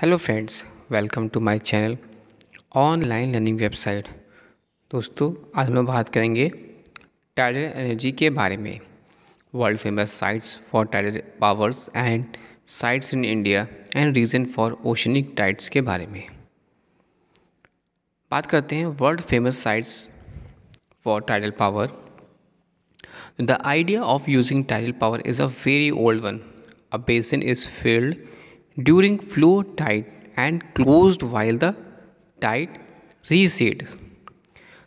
Hello friends welcome to my channel online learning website दोस्तों आज हम बात करेंगे टाइडल एनर्जी के बारे में world famous sites for tidal powers and sites in India and reason for oceanic tides के बारे में बात करते हैं world famous sites for tidal power the idea of using tidal power is a very old one a basin is filled during flow tide and closed while the tide recedes.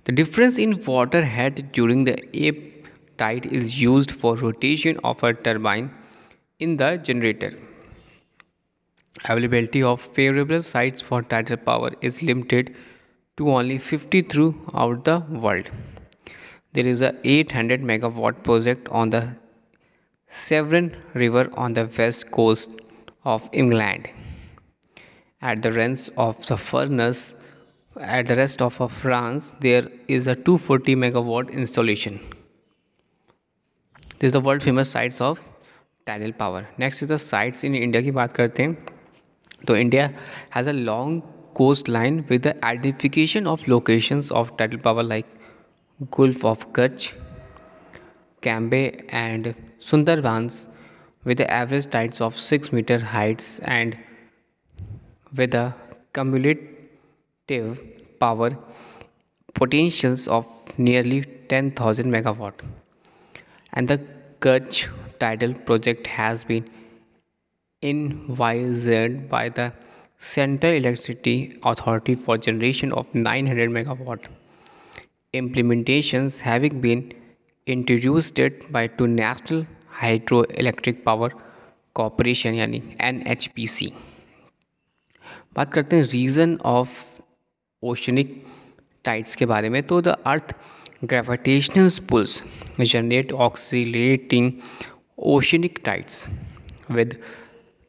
The difference in water head during the ebb tide is used for rotation of a turbine in the generator. Availability of favorable sites for tidal power is limited to only 50 throughout the world. There is a 800 megawatt project on the Severn River on the west coast of England. At the rents of the furnace at the rest of France, there is a 240 megawatt installation. This is the world famous sites of tidal power. Next is the sites in India की बात करते हैं तो India has a long coastline with the identification of locations of tidal power like Gulf of Kutch Cambay and with the average tides of 6 meter heights and with a cumulative power potentials of nearly 10,000 megawatt. And the Kutch tidal project has been envisioned by the Central Electricity Authority for generation of 900 megawatt. Implementations having been introduced by two national hydro electric power corporation यानी N H P C बात करते हैं reason of oceanic tides के बारे में तो the earth gravitational pulls generate exciting oceanic tides with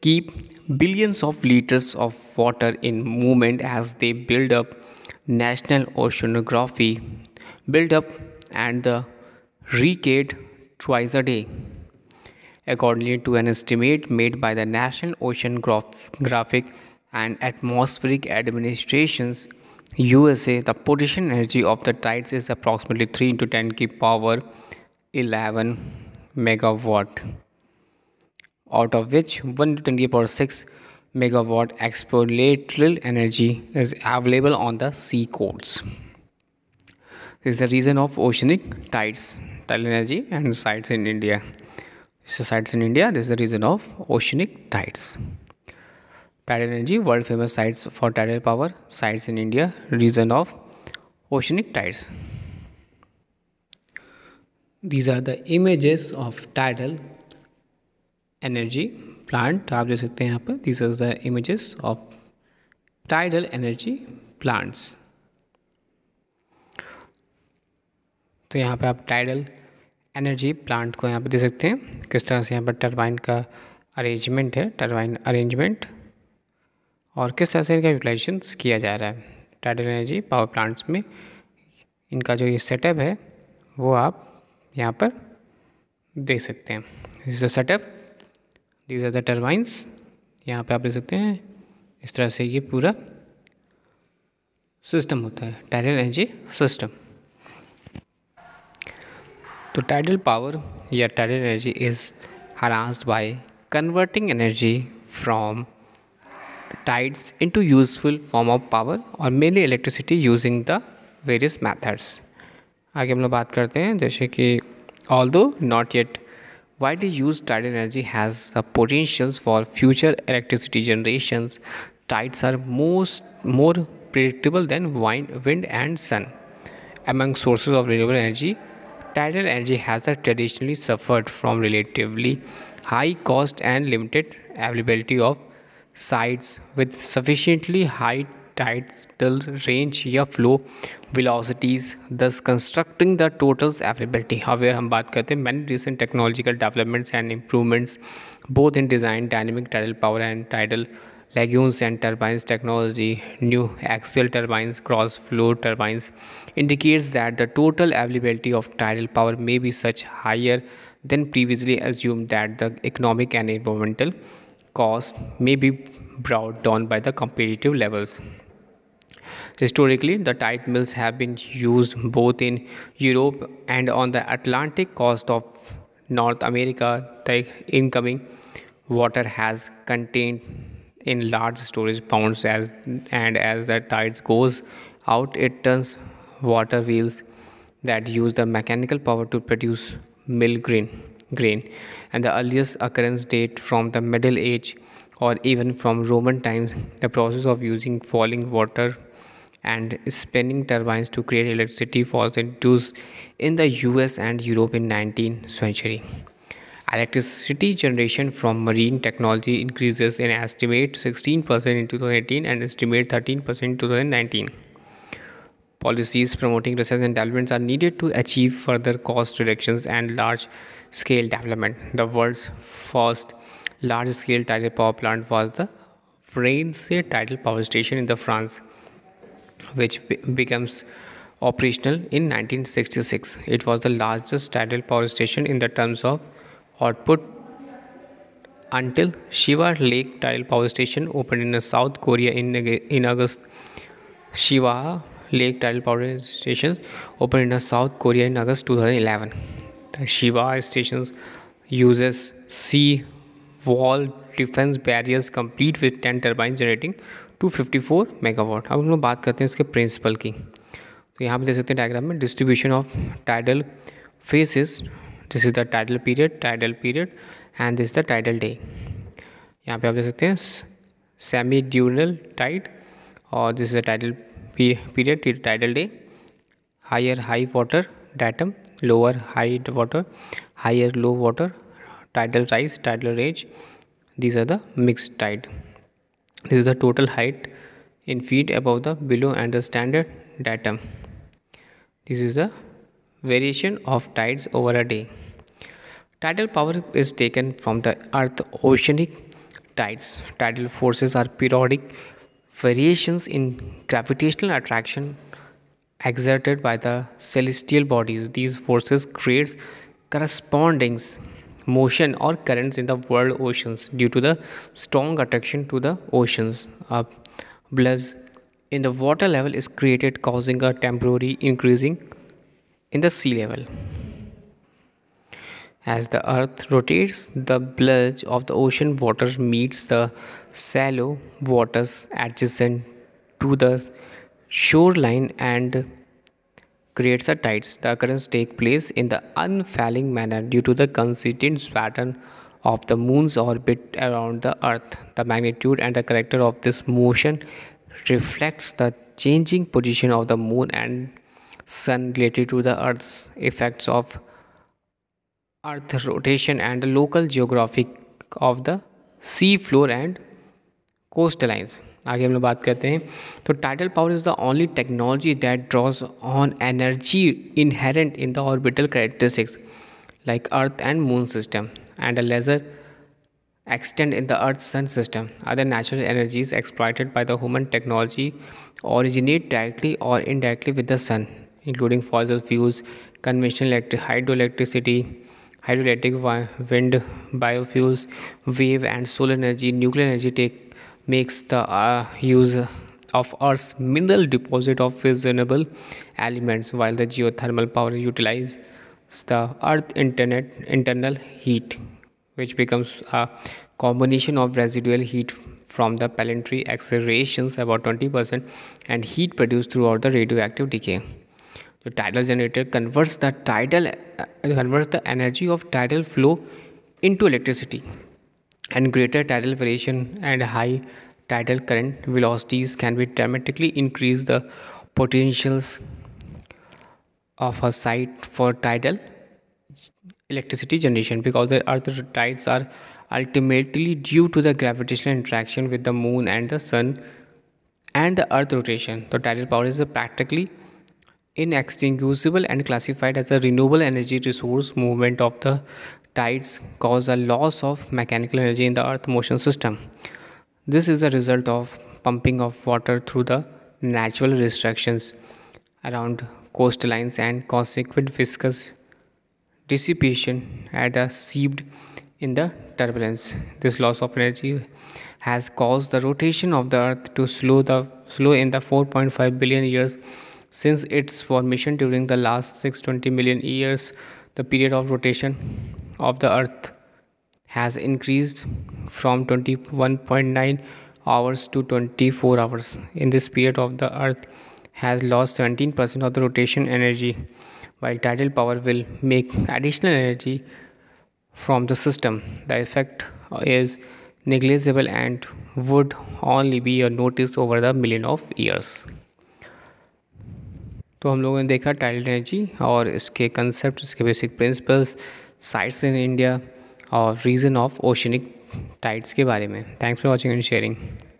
keep billions of litres of water in movement as they build up national oceanography build up and the recede twice a day according to an estimate made by the National Oceanographic and Atmospheric Administrations USA, the potential energy of the tides is approximately 3 into 10 ki power 11 megawatt, out of which 1 to 10 power 6 megawatt exponential energy is available on the sea coasts. This is the reason of oceanic tides, tidal energy, and sites in India. sites in India. This is the region of oceanic tides. Tidal energy, world famous sites for tidal power, sites in India, region of oceanic tides. These are the images of tidal energy plant. आप देख सकते हैं यहाँ पर These are the images of tidal energy plants. तो यहाँ पे आप tidal एनर्जी प्लांट को यहाँ पर दे सकते हैं किस तरह से यहाँ पर टरबाइन का अरेंजमेंट है टरबाइन अरेंजमेंट और किस तरह से इनका यूटिलाइजेशन किया जा रहा है टाइडल एनर्जी पावर प्लांट्स में इनका जो ये सेटअप है वो आप यहाँ पर देख सकते हैं this the setup this are the turbines यहाँ पे आप देख सकते हैं इस तरह से ये पूरा सिस्टम होता है टाइडल एनर्जी सिस्टम तो टाइडल पावर या tidal energy is harnessed by converting energy from tides into useful form of power और mainly electricity using the various methods आगे हम लोग बात करते हैं जैसे कि although not yet widely used tidal energy has the potential for future electricity generation tides are most more predictable than wind and sun among sources of renewable energy tidal energy has traditionally suffered from relatively high cost and limited availability of sites with sufficiently high tidal range or flow velocities thus constructing the totals availability however hum baat karte many recent technological developments and improvements both in design dynamic tidal power and tidal lagoons and turbines technology, new axial turbines, cross flow turbines, indicates that the total availability of tidal power may be such higher than previously assumed that the economic and environmental cost may be brought down by the competitive levels. Historically, the tide mills have been used both in Europe and on the Atlantic coast of North America. The incoming water has contained in large storage ponds as and as the tides goes out it turns water wheels that use the mechanical power to produce mill grain grain and the earliest occurrence date from the middle age or even from roman times the process of using falling water and spinning turbines to create electricity was introduced in the US and Europe in 19th century Electricity generation from marine technology increases in estimate 16% in 2018 and estimate 13% in 2019. Policies promoting research and development are needed to achieve further cost reductions and large scale development. The world's first large scale tidal power plant was the France tidal power station in the France, which becomes operational in 1966. It was the largest tidal power station in the terms of output until Shiva Lake Tile Power Station opened in South Korea in, in August. Shiva Lake Tile Power Station opened in South Korea in August 2011. The Shiva Station uses sea wall defense barriers complete with 10 turbines generating 254 megawatt. अब हम लोग बात करते हैं इसके principal की तो यहाँ पर देख सकते हैं डायग्राम में distribution of tidal phases This is the tidal period, tidal period and this the tidal day यहाँ पे आप देख सकते हैं सेमी ड्यूनल टाइड और this is the tidal period tidal day higher high water datum lower high water higher low water tidal rise tidal range these are the mixed tide this is the total height in feet above the below and the standard datum this is the variation of tides over a day Tidal power is taken from the earth oceanic tides. Tidal forces are periodic variations in gravitational attraction exerted by the celestial bodies. These forces create corresponding motion or currents in the world oceans due to the strong attraction to the oceans. A blus in the water level is created causing a temporary increasing in the sea level. As the earth rotates, the bulge of the ocean water meets the shallow waters adjacent to the shoreline and creates a tides. The occurrence takes place in the unfailing manner due to the consistent pattern of the moon's orbit around the earth. The magnitude and the character of this motion reflects the changing position of the moon and sun related to the earth's effects of earth rotation and the local geographic of the sea floor and coastlines. lines आगे हम लोग बात करते हैं तो tidal power is the only technology that draws on energy inherent in the orbital characteristics like earth and moon system and a lesser extend in the Earth sun system other natural energies exploited by the human technology originate directly or indirectly with the sun including fossil fuels conventional electric hydroelectricity hydroelectric wind biofuels wave and solar energy nuclear energy take makes the uh, use of earth's mineral deposit of reasonable elements while the geothermal power utilizes the earth internet internal heat which becomes a combination of residual heat from the planetary accelerations about 20% and heat produced throughout the radioactive decay the tidal generator converts the tidal uh, converts the energy of tidal flow into electricity and greater tidal variation and high tidal current velocities can be dramatically increase the potentials of a site for tidal electricity generation because the earth tides are ultimately due to the gravitational interaction with the moon and the sun and the earth rotation the tidal power is practically inextinguishable and classified as a renewable energy resource movement of the tides cause a loss of mechanical energy in the earth motion system this is a result of pumping of water through the natural restrictions around coastlines and consequent viscous dissipation at a seeped in the turbulence this loss of energy has caused the rotation of the earth to slow the slow in the 4.5 billion years since its formation during the last 620 million years, the period of rotation of the Earth has increased from 21.9 hours to 24 hours. In this period of the Earth has lost 17% of the rotation energy, while tidal power will make additional energy from the system. The effect is negligible and would only be noticed over the million of years. तो हम लोगों ने देखा tile energy और इसके concept इसके basic principles sites in India और reason of oceanic tides के बारे में thanks for watching and sharing